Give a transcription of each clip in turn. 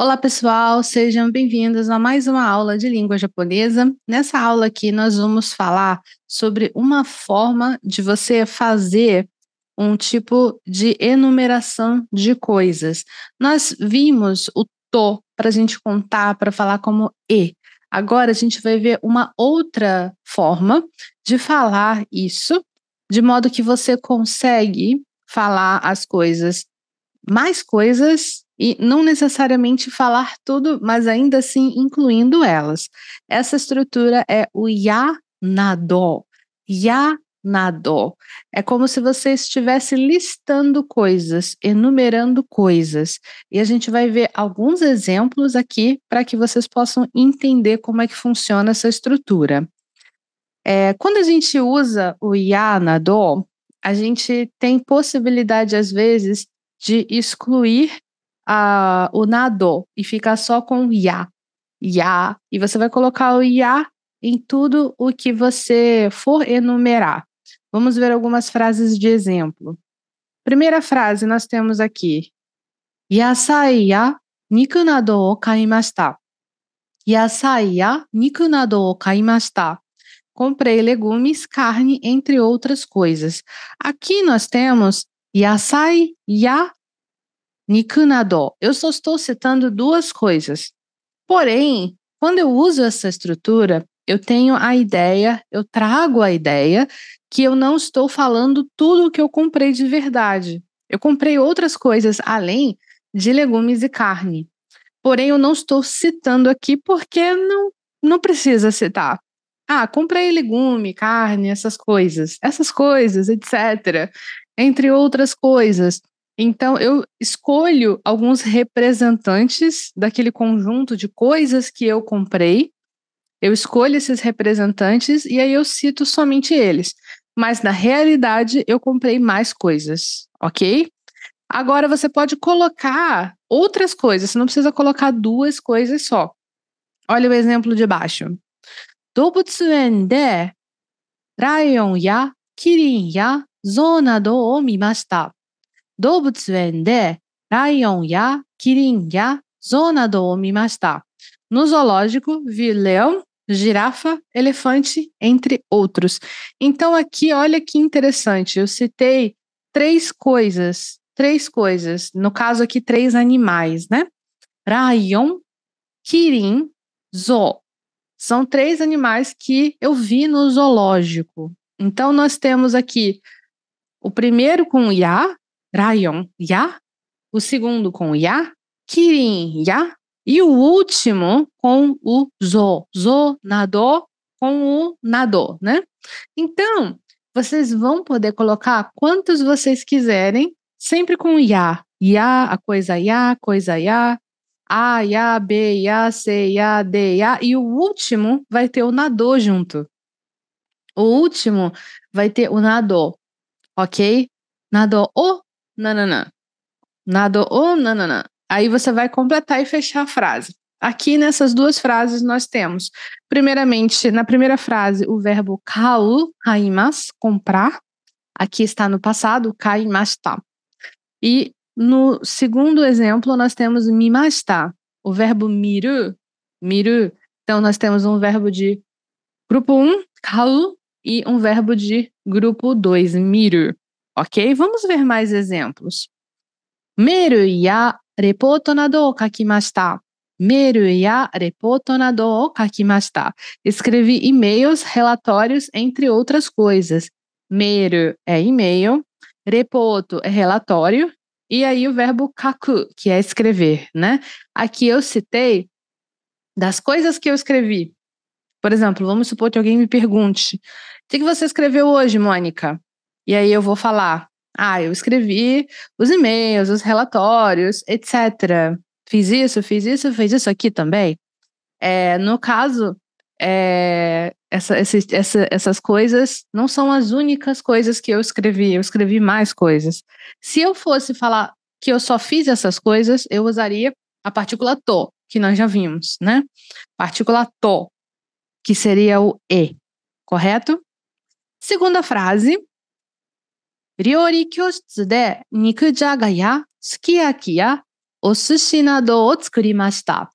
Olá, pessoal, sejam bem-vindos a mais uma aula de língua japonesa. Nessa aula aqui, nós vamos falar sobre uma forma de você fazer um tipo de enumeração de coisas. Nós vimos o to para a gente contar, para falar como e. Agora a gente vai ver uma outra forma de falar isso, de modo que você consegue falar as coisas, mais coisas e não necessariamente falar tudo, mas ainda assim incluindo elas. Essa estrutura é o Ya Yanadó. É como se você estivesse listando coisas, enumerando coisas. E a gente vai ver alguns exemplos aqui para que vocês possam entender como é que funciona essa estrutura. É, quando a gente usa o Yanadó, a gente tem possibilidade, às vezes, de excluir a, o nado e ficar só com ya. Ya. E você vai colocar o ya em tudo o que você for enumerar. Vamos ver algumas frases de exemplo. Primeira frase nós temos aqui: Yasai ya niku nado o kaimashita. Yasai ya niku nado o kaimashita. Comprei legumes, carne, entre outras coisas. Aqui nós temos yasai ya Nikunado. Eu só estou citando duas coisas. Porém, quando eu uso essa estrutura, eu tenho a ideia, eu trago a ideia que eu não estou falando tudo o que eu comprei de verdade. Eu comprei outras coisas além de legumes e carne. Porém, eu não estou citando aqui porque não, não precisa citar. Ah, comprei legume, carne, essas coisas, essas coisas, etc. Entre outras coisas. Então, eu escolho alguns representantes daquele conjunto de coisas que eu comprei. Eu escolho esses representantes e aí eu cito somente eles. Mas na realidade, eu comprei mais coisas, ok? Agora você pode colocar outras coisas, você não precisa colocar duas coisas só. Olha o exemplo de baixo. Dobutsuende de rayon ya kirin ya zona do o no zoológico, vi leão, girafa, elefante, entre outros. Então, aqui, olha que interessante. Eu citei três coisas, três coisas. No caso aqui, três animais, né? Rayon, Kirin, Zo. São três animais que eu vi no zoológico. Então, nós temos aqui o primeiro com Ya, Rayon Ya, o segundo com Ya, Kirin Ya, e o último com o Zo, Zo Nado com o Nado, né? Então, vocês vão poder colocar quantos vocês quiserem, sempre com Ya. Ya, a coisa Ya, coisa Ya, A, Ya, B, Ya, C, Ya, D, Ya, e o último vai ter o Nado junto. O último vai ter o Nado, ok? Nado o nananã. Nado o nananã. Aí você vai completar e fechar a frase. Aqui nessas duas frases nós temos, primeiramente, na primeira frase, o verbo kau, kaimas, comprar. Aqui está no passado, kaimashita. E no segundo exemplo, nós temos mimashita, o verbo miru, miru. Então nós temos um verbo de grupo 1, um, kau, e um verbo de grupo 2, miru. Ok? Vamos ver mais exemplos. Meru ya reporto nado o kakimashita. Meru ya reporto nado o kakimashita. Escrevi e-mails, relatórios, entre outras coisas. Meru é e-mail, reporto é relatório, e aí o verbo kaku, que é escrever, né? Aqui eu citei das coisas que eu escrevi. Por exemplo, vamos supor que alguém me pergunte: o que você escreveu hoje, Mônica? E aí eu vou falar: ah, eu escrevi os e-mails, os relatórios, etc. Fiz isso, fiz isso, fiz isso aqui também. É, no caso, é, essa, essa, essas coisas não são as únicas coisas que eu escrevi, eu escrevi mais coisas. Se eu fosse falar que eu só fiz essas coisas, eu usaria a partícula to, que nós já vimos, né? Partícula to, que seria o e, correto? Segunda frase, 料理教室で肉じゃがやすき焼きやお寿司などを作りました。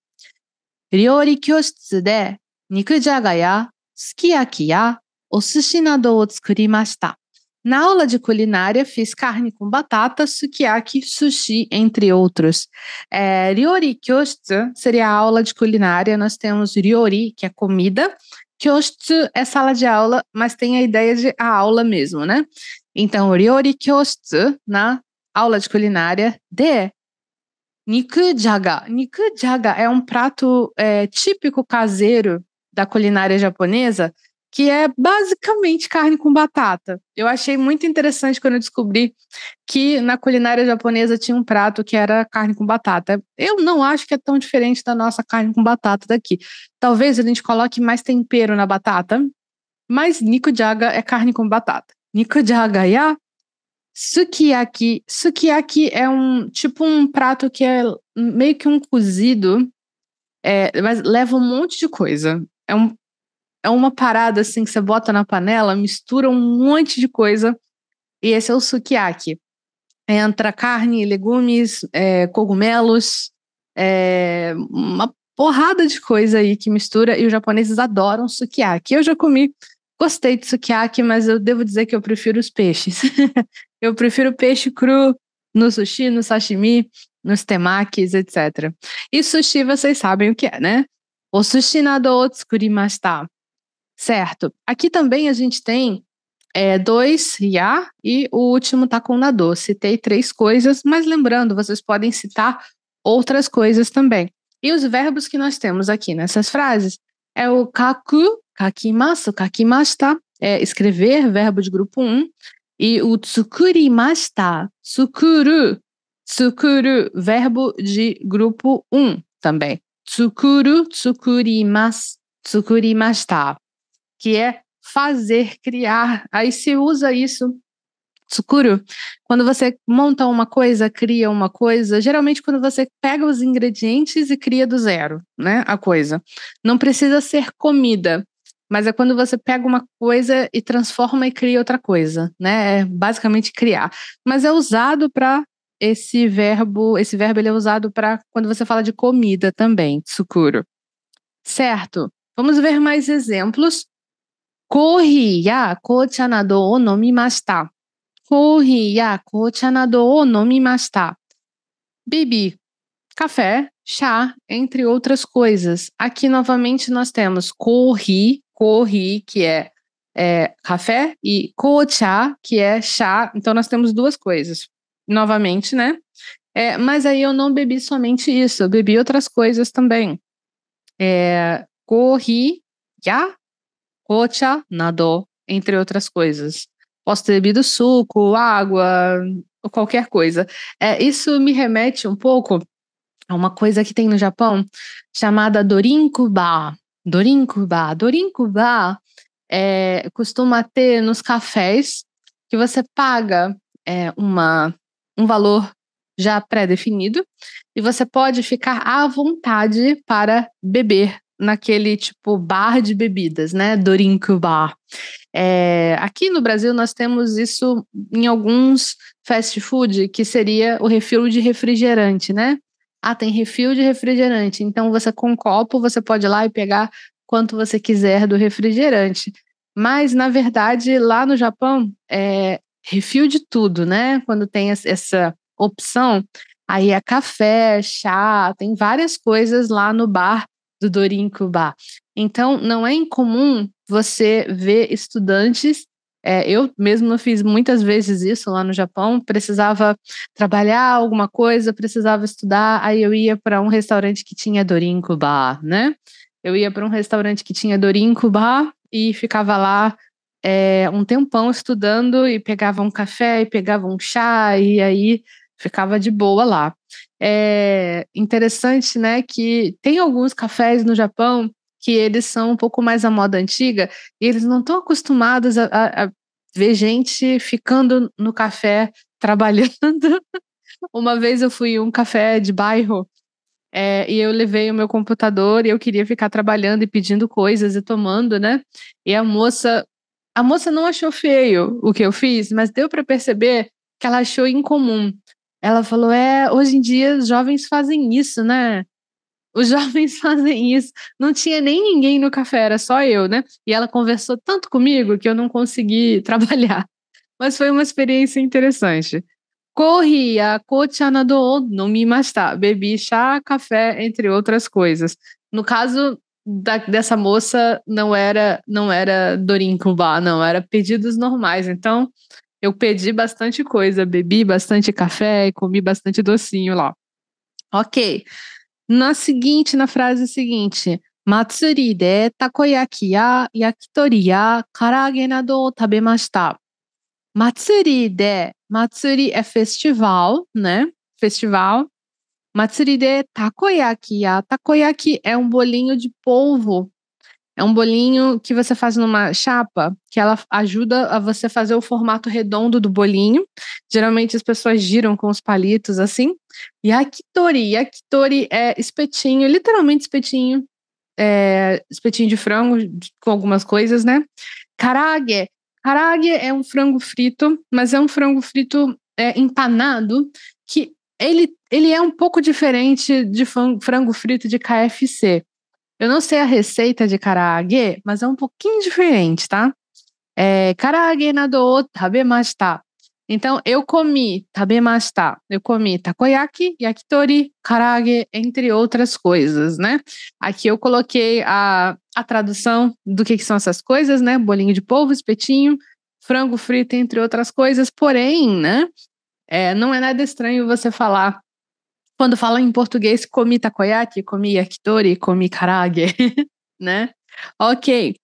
料理教室で肉じゃがやすき焼きや o sushi nadou Na aula de culinária, fiz carne com batata, sukiyaki, sushi, entre outros. É, ryori kyoshitsu seria a aula de culinária. Nós temos ryori, que é comida. Kyoshitsu é sala de aula, mas tem a ideia de a aula mesmo, né? Então, Ryori Kyosutsu, na aula de culinária de Nikujaga. Nikujaga é um prato é, típico caseiro da culinária japonesa, que é basicamente carne com batata. Eu achei muito interessante quando eu descobri que na culinária japonesa tinha um prato que era carne com batata. Eu não acho que é tão diferente da nossa carne com batata daqui. Talvez a gente coloque mais tempero na batata, mas nikujaga é carne com batata. Nikujaga sukiyaki. Sukiyaki é um tipo um prato que é meio que um cozido, é, mas leva um monte de coisa. É, um, é uma parada assim que você bota na panela, mistura um monte de coisa, e esse é o sukiyaki. Entra carne, legumes, é, cogumelos, é, uma porrada de coisa aí que mistura, e os japoneses adoram sukiyaki. Eu já comi Gostei de sukiyaki, mas eu devo dizer que eu prefiro os peixes. eu prefiro peixe cru no sushi, no sashimi, nos temakis, etc. E sushi vocês sabem o que é, né? O sushi nado otsukurimashita. Tá. Certo. Aqui também a gente tem é, dois ya e o último tá com nado. Citei três coisas, mas lembrando, vocês podem citar outras coisas também. E os verbos que nós temos aqui nessas frases é o kaku, kakimasu, kakimashita, é escrever, verbo de grupo 1. E o tsukurimashita, tsukuru, tsukuru, verbo de grupo 1 também. Tsukuru, tsukurimasu, tsukurimashita, que é fazer, criar. Aí se usa isso tsukuru. Quando você monta uma coisa, cria uma coisa, geralmente quando você pega os ingredientes e cria do zero, né, a coisa. Não precisa ser comida mas é quando você pega uma coisa e transforma e cria outra coisa, né? É basicamente criar. Mas é usado para esse verbo, esse verbo ele é usado para quando você fala de comida também, Sucuro, Certo? Vamos ver mais exemplos. Kohi ya kocha nado o nomimashita. Kohi ya kocha nado o nomimashita. café, chá, entre outras coisas. Aqui novamente nós temos kohi, que é, é café, e kocha, que é chá. Então, nós temos duas coisas. Novamente, né? É, mas aí eu não bebi somente isso, eu bebi outras coisas também. É, kohi, ya, kocha, nado, entre outras coisas. Posso ter bebido suco, água, qualquer coisa. É, isso me remete um pouco a uma coisa que tem no Japão chamada dorinkuba, Dorinkuba. Dorinkuba é, costuma ter nos cafés que você paga é, uma, um valor já pré-definido e você pode ficar à vontade para beber naquele tipo bar de bebidas, né? Dorinkuba. Bar. É, aqui no Brasil nós temos isso em alguns fast food que seria o refil de refrigerante, né? Ah, tem refil de refrigerante. Então, você com um copo, você pode ir lá e pegar quanto você quiser do refrigerante. Mas, na verdade, lá no Japão, é refil de tudo, né? Quando tem essa opção, aí é café, chá, tem várias coisas lá no bar do Dorinco Bar. Então, não é incomum você ver estudantes é, eu mesmo fiz muitas vezes isso lá no Japão. Precisava trabalhar alguma coisa, precisava estudar, aí eu ia para um restaurante que tinha dorinco bar, né? Eu ia para um restaurante que tinha dorinco bar e ficava lá é, um tempão estudando e pegava um café e pegava um chá e aí ficava de boa lá. É interessante, né, que tem alguns cafés no Japão que eles são um pouco mais à moda antiga e eles não estão acostumados a, a, a ver gente ficando no café trabalhando. Uma vez eu fui um café de bairro é, e eu levei o meu computador e eu queria ficar trabalhando e pedindo coisas e tomando, né? E a moça, a moça não achou feio o que eu fiz, mas deu para perceber que ela achou incomum. Ela falou: é, hoje em dia os jovens fazem isso, né? os jovens fazem isso. Não tinha nem ninguém no café, era só eu, né? E ela conversou tanto comigo que eu não consegui trabalhar. Mas foi uma experiência interessante. Corri a Cochana do no Mimastá, bebi chá, café, entre outras coisas. No caso da, dessa moça, não era não era Dorincubá, não, era pedidos normais. Então, eu pedi bastante coisa, bebi bastante café e comi bastante docinho lá. Ok. Na seguinte, na frase seguinte, Matsuri de takoyaki ya yakitori ya karage nado o tabemashita. Matsuri de, matsuri é festival, né? Festival. Matsuri de takoyaki ya, takoyaki é um bolinho de polvo é um bolinho que você faz numa chapa, que ela ajuda a você fazer o formato redondo do bolinho. Geralmente as pessoas giram com os palitos assim. E yakitori, yakitori é espetinho, literalmente espetinho. É, espetinho de frango com algumas coisas, né? Karage. Karage é um frango frito, mas é um frango frito é, empanado que ele, ele é um pouco diferente de frango frito de KFC. Eu não sei a receita de karaage, mas é um pouquinho diferente, tá? É, karaage nado tabemashita. Então, eu comi tabemashita, eu comi takoyaki, yakitori, karaage, entre outras coisas, né? Aqui eu coloquei a, a tradução do que, que são essas coisas, né? Bolinho de polvo, espetinho, frango frito, entre outras coisas. Porém, né? É, não é nada estranho você falar quando falam em português, comi takoyaki, comi yakitori, comi karage, né? Ok.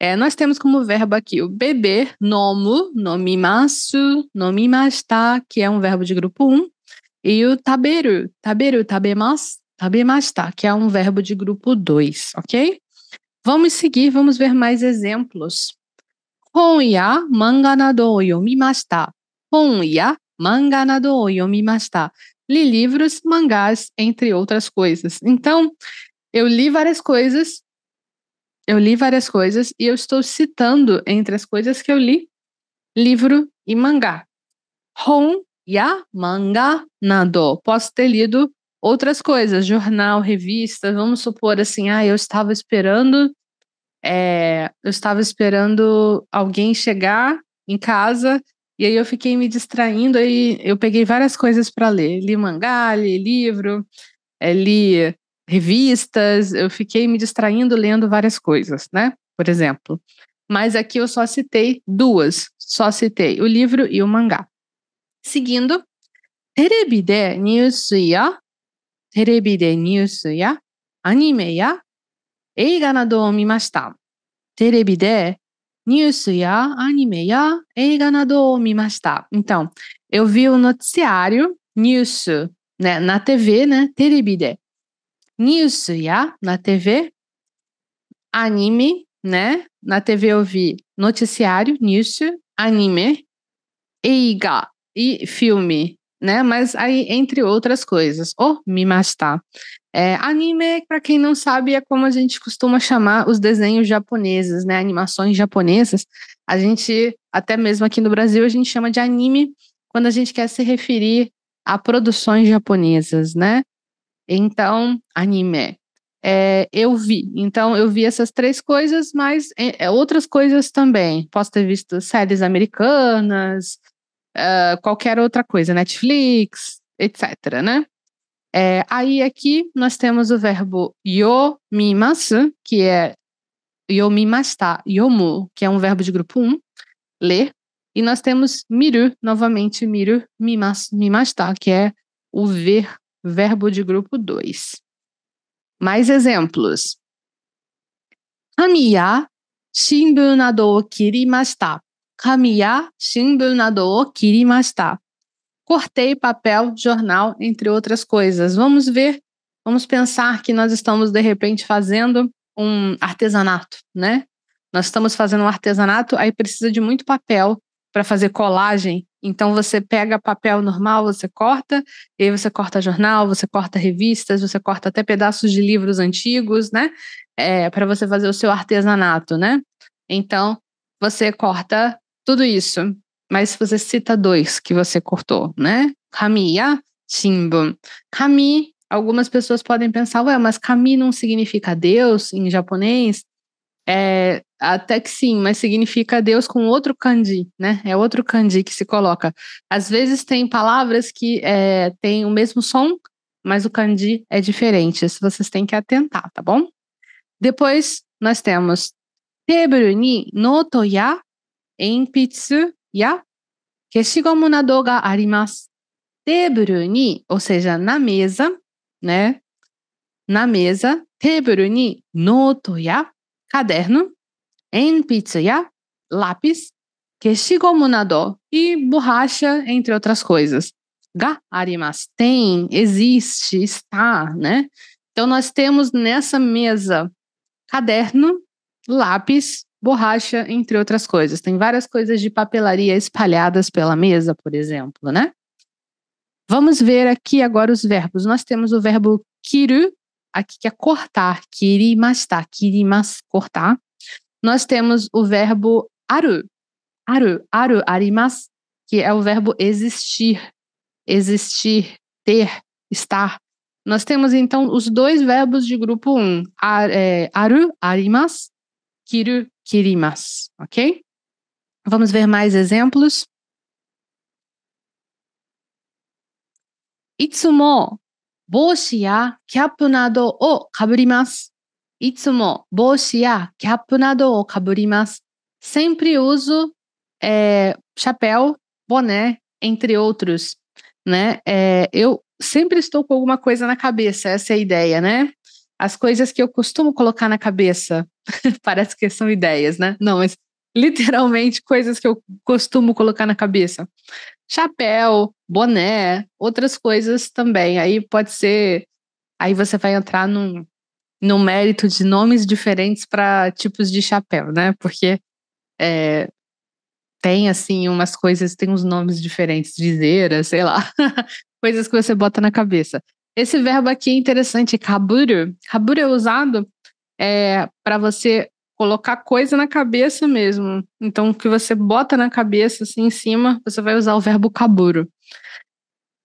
É, nós temos como verbo aqui o beber, nomo, nomimasu, nomimashita, que é um verbo de grupo 1, e o taberu, taberu, tabemas, tabemashita, que é um verbo de grupo 2, ok? Vamos seguir, vamos ver mais exemplos. Honya manga nado yomimashita. Honya manga nado yomimashita li livros, mangás, entre outras coisas. Então, eu li várias coisas, eu li várias coisas e eu estou citando entre as coisas que eu li livro e mangá. Hon ya manga nado. Posso ter lido outras coisas, jornal, revista, vamos supor assim, ah, eu estava esperando é, eu estava esperando alguém chegar em casa e aí eu fiquei me distraindo aí eu peguei várias coisas para ler. Li mangá, li livro, eh, li revistas, eu fiquei me distraindo lendo várias coisas, né? Por exemplo. Mas aqui eu só citei duas, só citei o livro e o mangá. Seguindo, Terebide News ya Terebide News ya anime ya eiga nado o mimashita. Terebide então, eu vi o noticiário, news, né, na TV, né, teribide. News ya, na TV. Anime, né, na TV eu vi noticiário, news, anime, eiga e filme, né, mas aí entre outras coisas. O oh, mimashita. É, anime, para quem não sabe, é como a gente costuma chamar os desenhos japoneses, né? Animações japonesas. A gente, até mesmo aqui no Brasil, a gente chama de anime quando a gente quer se referir a produções japonesas, né? Então, anime. É, eu vi. Então, eu vi essas três coisas, mas é, é outras coisas também. Posso ter visto séries americanas, uh, qualquer outra coisa, Netflix, etc, né? É, aí aqui nós temos o verbo yomimasu, que é yomimasta, tá, yomu, que é um verbo de grupo 1, ler. E nós temos miru, novamente miru, mimas, mimasta, tá, que é o ver, verbo de grupo 2. Mais exemplos. Kamiya shinbun nado o kirimashita. Kamiya shinbun nado o kirimashita cortei papel, jornal, entre outras coisas. Vamos ver, vamos pensar que nós estamos de repente fazendo um artesanato, né? Nós estamos fazendo um artesanato, aí precisa de muito papel para fazer colagem. Então você pega papel normal, você corta, e aí você corta jornal, você corta revistas, você corta até pedaços de livros antigos, né? É, para você fazer o seu artesanato, né? Então você corta tudo isso mas você cita dois que você cortou, né? Kami Shimbun. Kami, algumas pessoas podem pensar, ué, mas Kami não significa Deus em japonês? É, até que sim, mas significa Deus com outro kanji, né? É outro kanji que se coloca. Às vezes tem palavras que é, têm o mesmo som, mas o kanji é diferente. Isso vocês têm que atentar, tá bom? Depois nós temos teburu ni noto ya enpitsu ou seja, na mesa, né? Na mesa, テーブルにノートや caderno, 鉛筆や lápis, 消しゴムなど e borracha, entre outras coisas. Ga arimas, tem, existe, está, né? Então nós temos nessa mesa caderno, lápis, borracha, entre outras coisas. Tem várias coisas de papelaria espalhadas pela mesa, por exemplo, né? Vamos ver aqui agora os verbos. Nós temos o verbo kiru, aqui que é cortar, kirimasta, tá, kirimas, cortar. Nós temos o verbo aru, aru, aru, arimas, que é o verbo existir, existir, ter, estar. Nós temos então os dois verbos de grupo 1, um, ar, é, aru, arimas, kiru kirimas, ok? Vamos ver mais exemplos. Itsumo boshi ya kyapu nado o kaburimasu. Itsumo boshi ya kyapu nado o kaburimasu. Sempre uso é, chapéu, boné, entre outros, né? É, eu sempre estou com alguma coisa na cabeça, essa é a ideia, né? As coisas que eu costumo colocar na cabeça, Parece que são ideias, né? Não, mas literalmente coisas que eu costumo colocar na cabeça. Chapéu, boné, outras coisas também. Aí pode ser. Aí você vai entrar num, num mérito de nomes diferentes para tipos de chapéu, né? Porque é, tem, assim, umas coisas, tem uns nomes diferentes, viseira, sei lá, coisas que você bota na cabeça. Esse verbo aqui é interessante, kaburu. Kaburu é usado é para você colocar coisa na cabeça mesmo. Então, o que você bota na cabeça, assim, em cima, você vai usar o verbo caburo.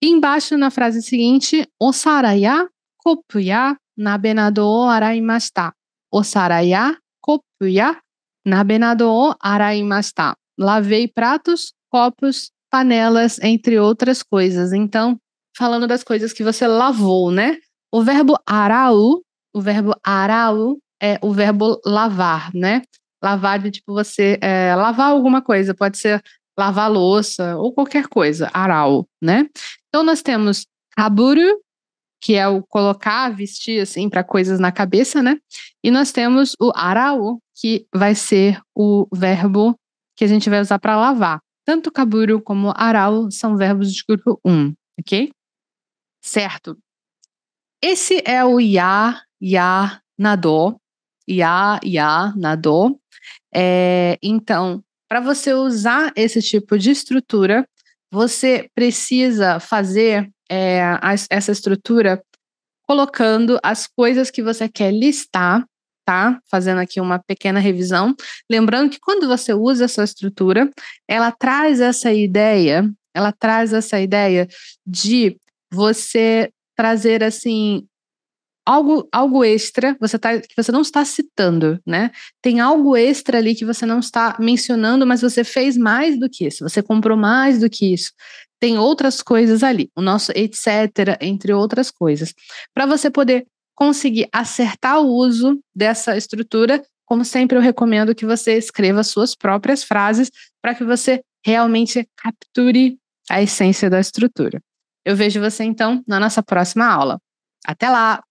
E embaixo, na frase seguinte, osaraya kopuya nabenado o araimashita. Osaraya kopuya nabenado o araimashita. Lavei pratos, copos, panelas, entre outras coisas. Então, falando das coisas que você lavou, né? O verbo arau, o verbo arau é, o verbo lavar, né? Lavar de tipo você é, lavar alguma coisa, pode ser lavar louça ou qualquer coisa, aral, né? Então nós temos kaburu, que é o colocar, vestir assim para coisas na cabeça, né? E nós temos o arau, que vai ser o verbo que a gente vai usar para lavar. Tanto kaburu como arau são verbos de grupo 1, ok? Certo. Esse é o ya, ya, nadou IA, IA, nadou. É, então, para você usar esse tipo de estrutura, você precisa fazer é, a, essa estrutura colocando as coisas que você quer listar, tá? Fazendo aqui uma pequena revisão. Lembrando que quando você usa essa estrutura, ela traz essa ideia, ela traz essa ideia de você trazer assim algo, algo extra você tá, que você não está citando, né? Tem algo extra ali que você não está mencionando, mas você fez mais do que isso, você comprou mais do que isso. Tem outras coisas ali, o nosso etc, entre outras coisas. Para você poder conseguir acertar o uso dessa estrutura, como sempre eu recomendo que você escreva suas próprias frases para que você realmente capture a essência da estrutura. Eu vejo você então na nossa próxima aula. Até lá!